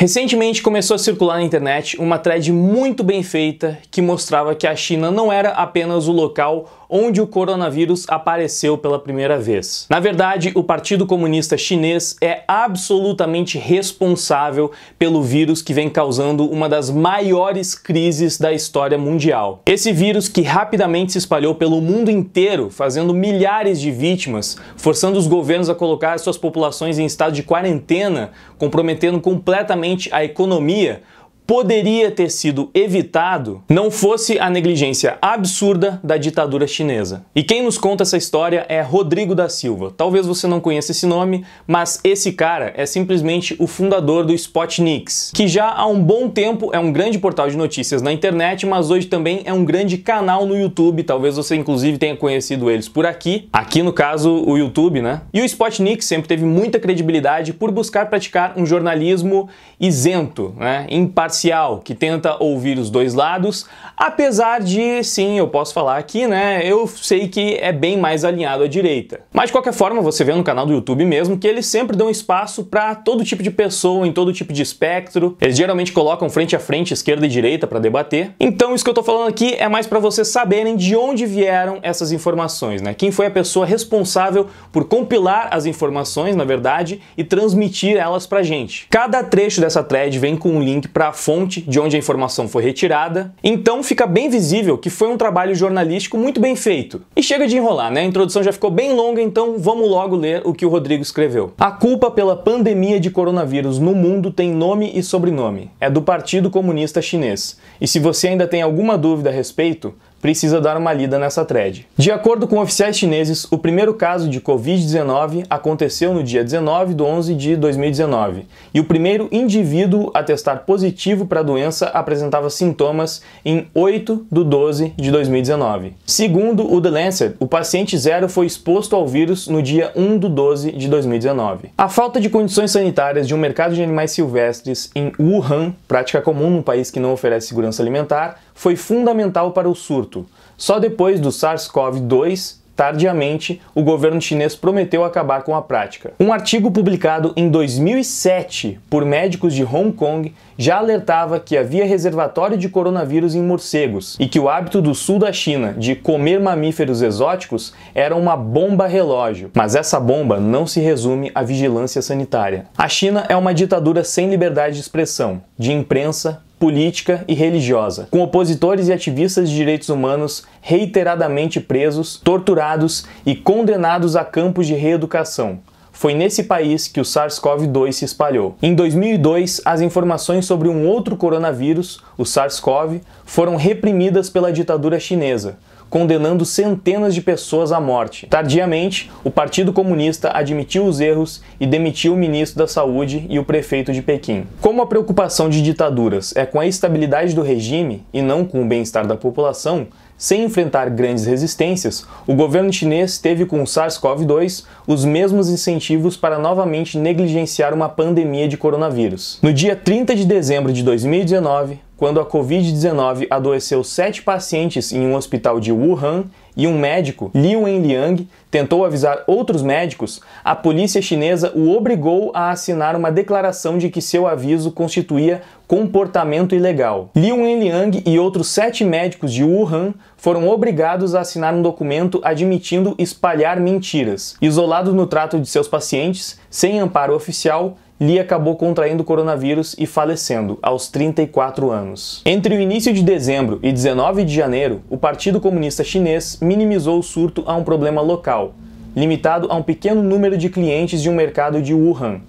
Recentemente começou a circular na internet uma thread muito bem feita que mostrava que a China não era apenas o local onde o coronavírus apareceu pela primeira vez. Na verdade, o Partido Comunista Chinês é absolutamente responsável pelo vírus que vem causando uma das maiores crises da história mundial. Esse vírus que rapidamente se espalhou pelo mundo inteiro, fazendo milhares de vítimas, forçando os governos a colocar suas populações em estado de quarentena, comprometendo completamente a economia, poderia ter sido evitado não fosse a negligência absurda da ditadura chinesa. E quem nos conta essa história é Rodrigo da Silva. Talvez você não conheça esse nome, mas esse cara é simplesmente o fundador do Spotniks, que já há um bom tempo é um grande portal de notícias na internet, mas hoje também é um grande canal no YouTube. Talvez você inclusive tenha conhecido eles por aqui, aqui no caso o YouTube, né? E o Spotnik sempre teve muita credibilidade por buscar praticar um jornalismo isento, né? Imparcial que tenta ouvir os dois lados, apesar de, sim, eu posso falar aqui, né, eu sei que é bem mais alinhado à direita. Mas de qualquer forma, você vê no canal do YouTube mesmo que eles sempre dão espaço para todo tipo de pessoa, em todo tipo de espectro. Eles geralmente colocam frente a frente, esquerda e direita para debater. Então, isso que eu tô falando aqui é mais para vocês saberem de onde vieram essas informações, né? Quem foi a pessoa responsável por compilar as informações, na verdade, e transmitir elas pra gente. Cada trecho dessa thread vem com um link para a fonte de onde a informação foi retirada. Então fica bem visível que foi um trabalho jornalístico muito bem feito. E chega de enrolar, né? A introdução já ficou bem longa, então vamos logo ler o que o Rodrigo escreveu. A culpa pela pandemia de coronavírus no mundo tem nome e sobrenome. É do Partido Comunista Chinês. E se você ainda tem alguma dúvida a respeito, precisa dar uma lida nessa thread. De acordo com oficiais chineses, o primeiro caso de Covid-19 aconteceu no dia 19 de 11 de 2019 e o primeiro indivíduo a testar positivo para a doença apresentava sintomas em 8 de 12 de 2019. Segundo o The Lancet, o paciente zero foi exposto ao vírus no dia 1 de 12 de 2019. A falta de condições sanitárias de um mercado de animais silvestres em Wuhan, prática comum num país que não oferece segurança alimentar, foi fundamental para o surto. Só depois do SARS-CoV-2 Tardiamente, o governo chinês prometeu acabar com a prática. Um artigo publicado em 2007 por médicos de Hong Kong já alertava que havia reservatório de coronavírus em morcegos e que o hábito do sul da China de comer mamíferos exóticos era uma bomba relógio. Mas essa bomba não se resume à vigilância sanitária. A China é uma ditadura sem liberdade de expressão, de imprensa, política e religiosa, com opositores e ativistas de direitos humanos reiteradamente presos, torturados e condenados a campos de reeducação. Foi nesse país que o SARS-CoV-2 se espalhou. Em 2002, as informações sobre um outro coronavírus, o SARS-CoV, foram reprimidas pela ditadura chinesa, condenando centenas de pessoas à morte. Tardiamente, o Partido Comunista admitiu os erros e demitiu o ministro da Saúde e o prefeito de Pequim. Como a preocupação de ditaduras é com a estabilidade do regime e não com o bem-estar da população, sem enfrentar grandes resistências, o governo chinês teve com o SARS-CoV-2 os mesmos incentivos para novamente negligenciar uma pandemia de coronavírus. No dia 30 de dezembro de 2019, quando a Covid-19 adoeceu sete pacientes em um hospital de Wuhan e um médico, Liu Enliang, tentou avisar outros médicos, a polícia chinesa o obrigou a assinar uma declaração de que seu aviso constituía comportamento ilegal. Liu Enliang e outros sete médicos de Wuhan foram obrigados a assinar um documento admitindo espalhar mentiras. Isolados no trato de seus pacientes, sem amparo oficial, Li acabou contraindo coronavírus e falecendo aos 34 anos. Entre o início de dezembro e 19 de janeiro, o Partido Comunista Chinês minimizou o surto a um problema local, limitado a um pequeno número de clientes de um mercado de Wuhan.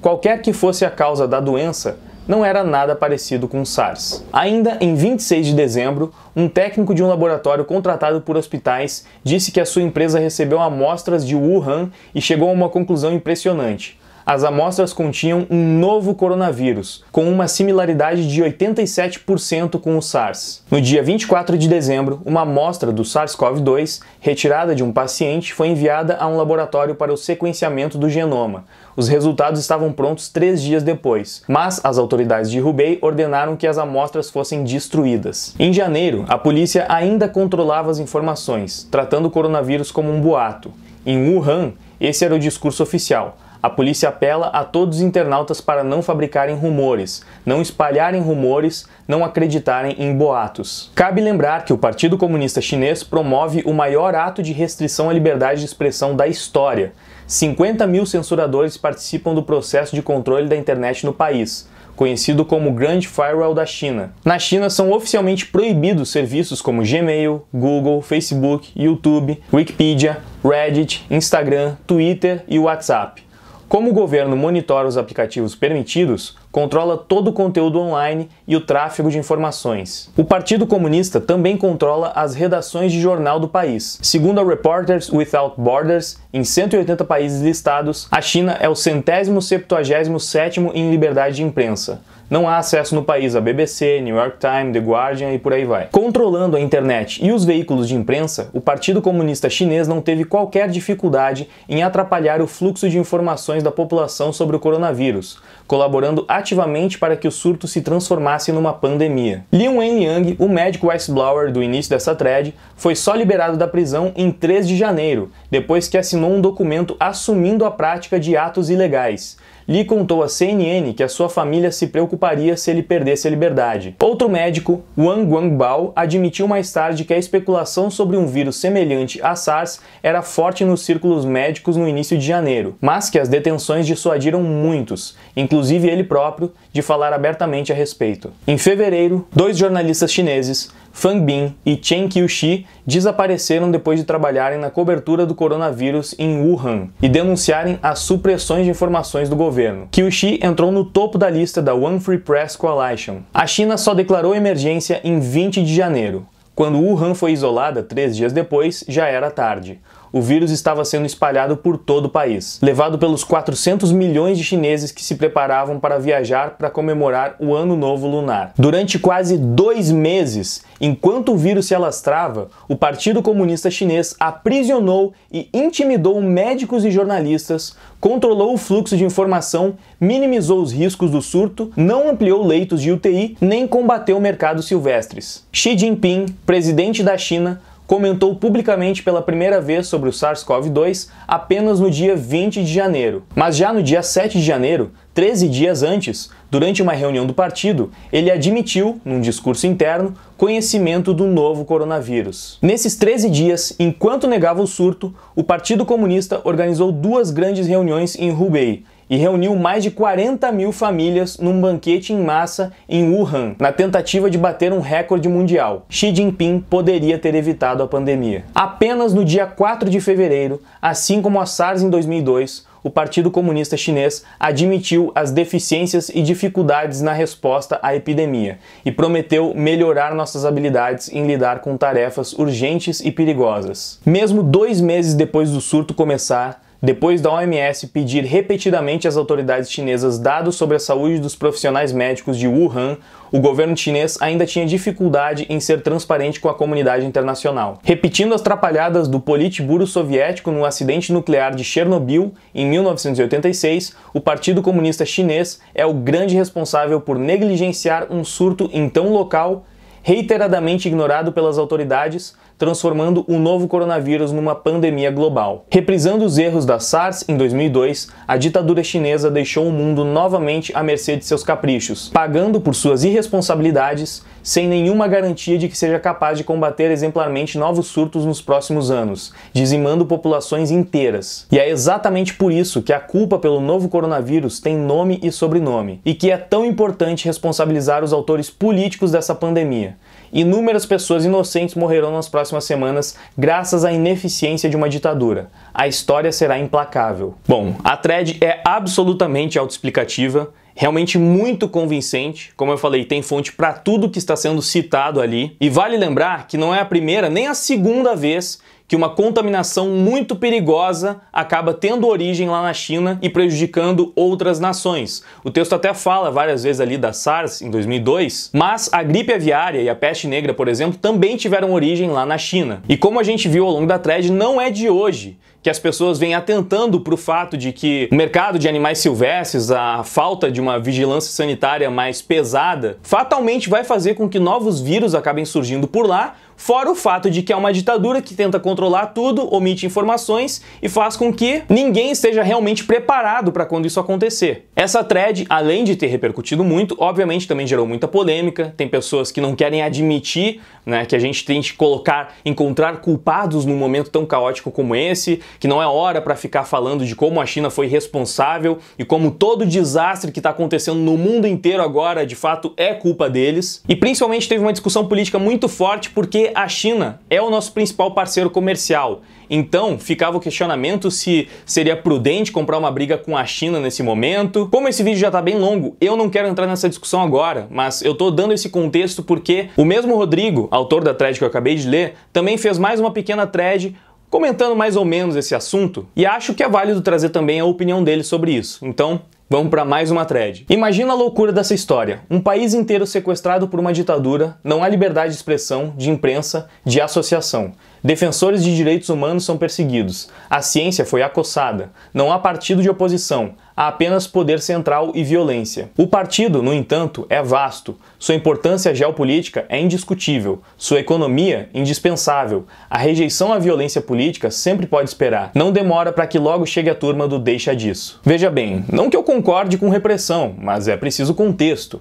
Qualquer que fosse a causa da doença, não era nada parecido com o SARS. Ainda em 26 de dezembro, um técnico de um laboratório contratado por hospitais disse que a sua empresa recebeu amostras de Wuhan e chegou a uma conclusão impressionante as amostras continham um novo coronavírus, com uma similaridade de 87% com o SARS. No dia 24 de dezembro, uma amostra do SARS-CoV-2, retirada de um paciente, foi enviada a um laboratório para o sequenciamento do genoma. Os resultados estavam prontos três dias depois, mas as autoridades de Hubei ordenaram que as amostras fossem destruídas. Em janeiro, a polícia ainda controlava as informações, tratando o coronavírus como um boato. Em Wuhan, esse era o discurso oficial. A polícia apela a todos os internautas para não fabricarem rumores, não espalharem rumores, não acreditarem em boatos. Cabe lembrar que o Partido Comunista Chinês promove o maior ato de restrição à liberdade de expressão da história. 50 mil censuradores participam do processo de controle da internet no país conhecido como Grand Firewall da China. Na China são oficialmente proibidos serviços como Gmail, Google, Facebook, YouTube, Wikipedia, Reddit, Instagram, Twitter e WhatsApp. Como o governo monitora os aplicativos permitidos, controla todo o conteúdo online e o tráfego de informações. O Partido Comunista também controla as redações de jornal do país. Segundo a Reporters Without Borders, em 180 países listados, a China é o centésimo septuagésimo sétimo em liberdade de imprensa. Não há acesso no país a BBC, New York Times, The Guardian e por aí vai. Controlando a internet e os veículos de imprensa, o Partido Comunista Chinês não teve qualquer dificuldade em atrapalhar o fluxo de informações da população sobre o coronavírus, colaborando ativamente ativamente para que o surto se transformasse numa pandemia. Leon N. Yang, o médico whistleblower do início dessa thread, foi só liberado da prisão em 3 de janeiro, depois que assinou um documento assumindo a prática de atos ilegais. Lee contou à CNN que a sua família se preocuparia se ele perdesse a liberdade. Outro médico, Wang Guangbao, admitiu mais tarde que a especulação sobre um vírus semelhante a SARS era forte nos círculos médicos no início de janeiro, mas que as detenções dissuadiram muitos, inclusive ele próprio próprio de falar abertamente a respeito. Em fevereiro, dois jornalistas chineses, Fang Bin e Chen Qiushi, desapareceram depois de trabalharem na cobertura do coronavírus em Wuhan e denunciarem as supressões de informações do governo. Qiushi entrou no topo da lista da One Free Press Coalition. A China só declarou emergência em 20 de janeiro. Quando Wuhan foi isolada, três dias depois, já era tarde o vírus estava sendo espalhado por todo o país, levado pelos 400 milhões de chineses que se preparavam para viajar para comemorar o Ano Novo Lunar. Durante quase dois meses, enquanto o vírus se alastrava, o Partido Comunista Chinês aprisionou e intimidou médicos e jornalistas, controlou o fluxo de informação, minimizou os riscos do surto, não ampliou leitos de UTI, nem combateu mercados silvestres. Xi Jinping, presidente da China, comentou publicamente pela primeira vez sobre o SARS-CoV-2 apenas no dia 20 de janeiro. Mas já no dia 7 de janeiro, 13 dias antes, durante uma reunião do partido, ele admitiu, num discurso interno, conhecimento do novo coronavírus. Nesses 13 dias, enquanto negava o surto, o Partido Comunista organizou duas grandes reuniões em Hubei, e reuniu mais de 40 mil famílias num banquete em massa em Wuhan, na tentativa de bater um recorde mundial. Xi Jinping poderia ter evitado a pandemia. Apenas no dia 4 de fevereiro, assim como a SARS em 2002, o Partido Comunista Chinês admitiu as deficiências e dificuldades na resposta à epidemia e prometeu melhorar nossas habilidades em lidar com tarefas urgentes e perigosas. Mesmo dois meses depois do surto começar, depois da OMS pedir repetidamente às autoridades chinesas dados sobre a saúde dos profissionais médicos de Wuhan, o governo chinês ainda tinha dificuldade em ser transparente com a comunidade internacional. Repetindo as trapalhadas do Politburo soviético no acidente nuclear de Chernobyl em 1986, o Partido Comunista Chinês é o grande responsável por negligenciar um surto então local reiteradamente ignorado pelas autoridades, transformando o novo coronavírus numa pandemia global. Reprisando os erros da SARS em 2002, a ditadura chinesa deixou o mundo novamente à mercê de seus caprichos, pagando por suas irresponsabilidades sem nenhuma garantia de que seja capaz de combater exemplarmente novos surtos nos próximos anos, dizimando populações inteiras. E é exatamente por isso que a culpa pelo novo coronavírus tem nome e sobrenome, e que é tão importante responsabilizar os autores políticos dessa pandemia Inúmeras pessoas inocentes morrerão nas próximas semanas graças à ineficiência de uma ditadura. A história será implacável. Bom, a thread é absolutamente autoexplicativa, realmente muito convincente. Como eu falei, tem fonte para tudo que está sendo citado ali. E vale lembrar que não é a primeira nem a segunda vez que uma contaminação muito perigosa acaba tendo origem lá na China e prejudicando outras nações. O texto até fala várias vezes ali da SARS em 2002, mas a gripe aviária e a peste negra, por exemplo, também tiveram origem lá na China. E como a gente viu ao longo da thread, não é de hoje que as pessoas vêm atentando para o fato de que o mercado de animais silvestres, a falta de uma vigilância sanitária mais pesada, fatalmente vai fazer com que novos vírus acabem surgindo por lá, Fora o fato de que é uma ditadura que tenta controlar tudo, omite informações e faz com que ninguém esteja realmente preparado para quando isso acontecer. Essa thread, além de ter repercutido muito, obviamente também gerou muita polêmica. Tem pessoas que não querem admitir né, que a gente tente colocar, encontrar culpados num momento tão caótico como esse, que não é hora para ficar falando de como a China foi responsável e como todo desastre que está acontecendo no mundo inteiro agora de fato é culpa deles. E principalmente teve uma discussão política muito forte porque porque a China é o nosso principal parceiro comercial. Então, ficava o questionamento se seria prudente comprar uma briga com a China nesse momento. Como esse vídeo já está bem longo, eu não quero entrar nessa discussão agora, mas eu estou dando esse contexto porque o mesmo Rodrigo, autor da thread que eu acabei de ler, também fez mais uma pequena thread comentando mais ou menos esse assunto e acho que é válido trazer também a opinião dele sobre isso. Então, Vamos para mais uma thread. Imagina a loucura dessa história. Um país inteiro sequestrado por uma ditadura, não há liberdade de expressão, de imprensa, de associação. Defensores de direitos humanos são perseguidos. A ciência foi acossada. Não há partido de oposição. Há apenas poder central e violência. O partido, no entanto, é vasto. Sua importância geopolítica é indiscutível. Sua economia, indispensável. A rejeição à violência política sempre pode esperar. Não demora para que logo chegue a turma do deixa disso. Veja bem, não que eu concorde com repressão, mas é preciso contexto.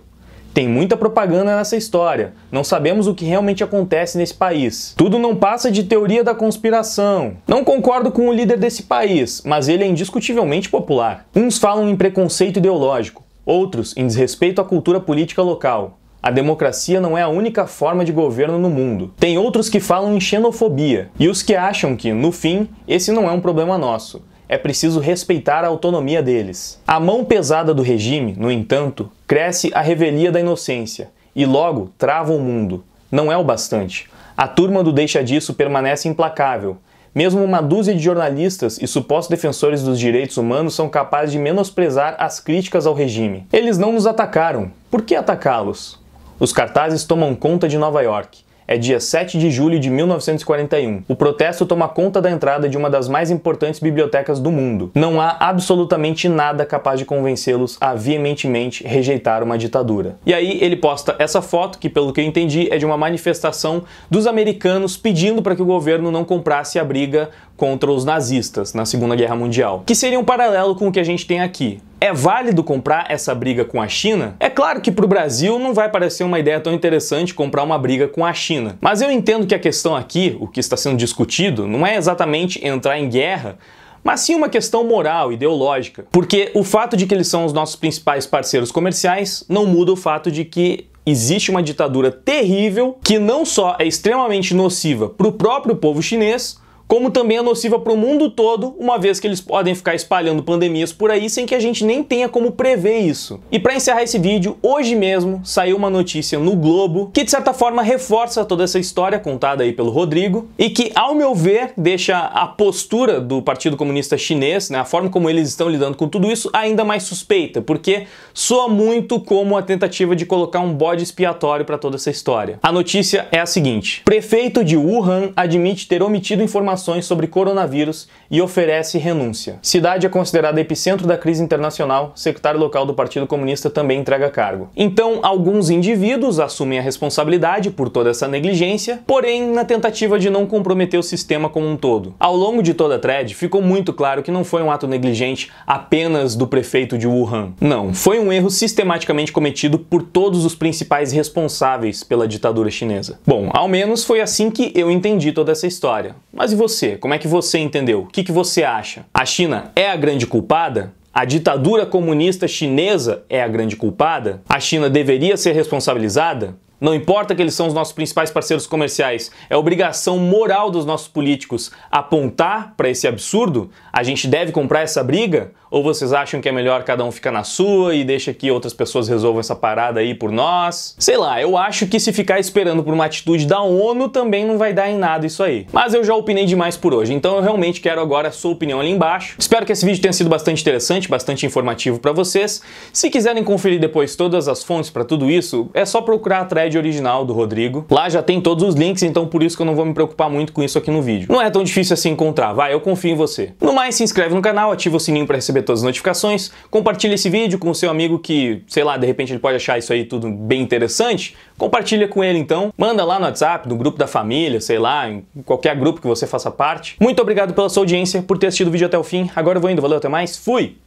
Tem muita propaganda nessa história. Não sabemos o que realmente acontece nesse país. Tudo não passa de teoria da conspiração. Não concordo com o líder desse país, mas ele é indiscutivelmente popular. Uns falam em preconceito ideológico, outros em desrespeito à cultura política local. A democracia não é a única forma de governo no mundo. Tem outros que falam em xenofobia e os que acham que, no fim, esse não é um problema nosso é preciso respeitar a autonomia deles. A mão pesada do regime, no entanto, cresce a revelia da inocência e logo trava o mundo. Não é o bastante. A turma do deixa disso permanece implacável. Mesmo uma dúzia de jornalistas e supostos defensores dos direitos humanos são capazes de menosprezar as críticas ao regime. Eles não nos atacaram. Por que atacá-los? Os cartazes tomam conta de Nova York é dia 7 de julho de 1941. O protesto toma conta da entrada de uma das mais importantes bibliotecas do mundo. Não há absolutamente nada capaz de convencê-los a veementemente rejeitar uma ditadura. E aí ele posta essa foto, que pelo que eu entendi é de uma manifestação dos americanos pedindo para que o governo não comprasse a briga contra os nazistas na Segunda Guerra Mundial, que seria um paralelo com o que a gente tem aqui. É válido comprar essa briga com a China? É claro que para o Brasil não vai parecer uma ideia tão interessante comprar uma briga com a China, mas eu entendo que a questão aqui, o que está sendo discutido, não é exatamente entrar em guerra mas sim uma questão moral, ideológica. Porque o fato de que eles são os nossos principais parceiros comerciais não muda o fato de que existe uma ditadura terrível que não só é extremamente nociva para o próprio povo chinês, como também é nociva para o mundo todo, uma vez que eles podem ficar espalhando pandemias por aí sem que a gente nem tenha como prever isso. E para encerrar esse vídeo, hoje mesmo saiu uma notícia no Globo que de certa forma reforça toda essa história contada aí pelo Rodrigo e que, ao meu ver, deixa a postura do Partido Comunista Chinês, né, a forma como eles estão lidando com tudo isso, ainda mais suspeita, porque soa muito como a tentativa de colocar um bode expiatório para toda essa história. A notícia é a seguinte: prefeito de Wuhan admite ter omitido informações informações sobre coronavírus e oferece renúncia. Cidade é considerada epicentro da crise internacional, secretário local do Partido Comunista também entrega cargo. Então, alguns indivíduos assumem a responsabilidade por toda essa negligência, porém na tentativa de não comprometer o sistema como um todo. Ao longo de toda a thread, ficou muito claro que não foi um ato negligente apenas do prefeito de Wuhan. Não, foi um erro sistematicamente cometido por todos os principais responsáveis pela ditadura chinesa. Bom, ao menos foi assim que eu entendi toda essa história. Mas e você? Como é que você entendeu? O que, que você acha? A China é a grande culpada? A ditadura comunista chinesa é a grande culpada? A China deveria ser responsabilizada? Não importa que eles são os nossos principais parceiros comerciais, é obrigação moral dos nossos políticos apontar para esse absurdo? A gente deve comprar essa briga? Ou vocês acham que é melhor cada um ficar na sua e deixa que outras pessoas resolvam essa parada aí por nós? Sei lá, eu acho que se ficar esperando por uma atitude da ONU também não vai dar em nada isso aí. Mas eu já opinei demais por hoje, então eu realmente quero agora a sua opinião ali embaixo. Espero que esse vídeo tenha sido bastante interessante, bastante informativo para vocês. Se quiserem conferir depois todas as fontes para tudo isso, é só procurar a thread original do Rodrigo. Lá já tem todos os links, então por isso que eu não vou me preocupar muito com isso aqui no vídeo. Não é tão difícil assim encontrar, vai, eu confio em você. No mais, se inscreve no canal, ativa o sininho para receber todas as notificações. Compartilhe esse vídeo com o seu amigo que, sei lá, de repente ele pode achar isso aí tudo bem interessante. Compartilha com ele então. Manda lá no WhatsApp, no grupo da família, sei lá, em qualquer grupo que você faça parte. Muito obrigado pela sua audiência, por ter assistido o vídeo até o fim. Agora eu vou indo, valeu, até mais. Fui!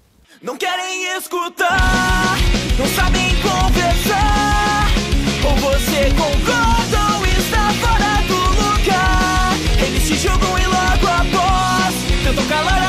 Não querem escutar, não sabem conversar, ou você concorda ou está fora do lugar. Eles te julgam e logo após tentam calar a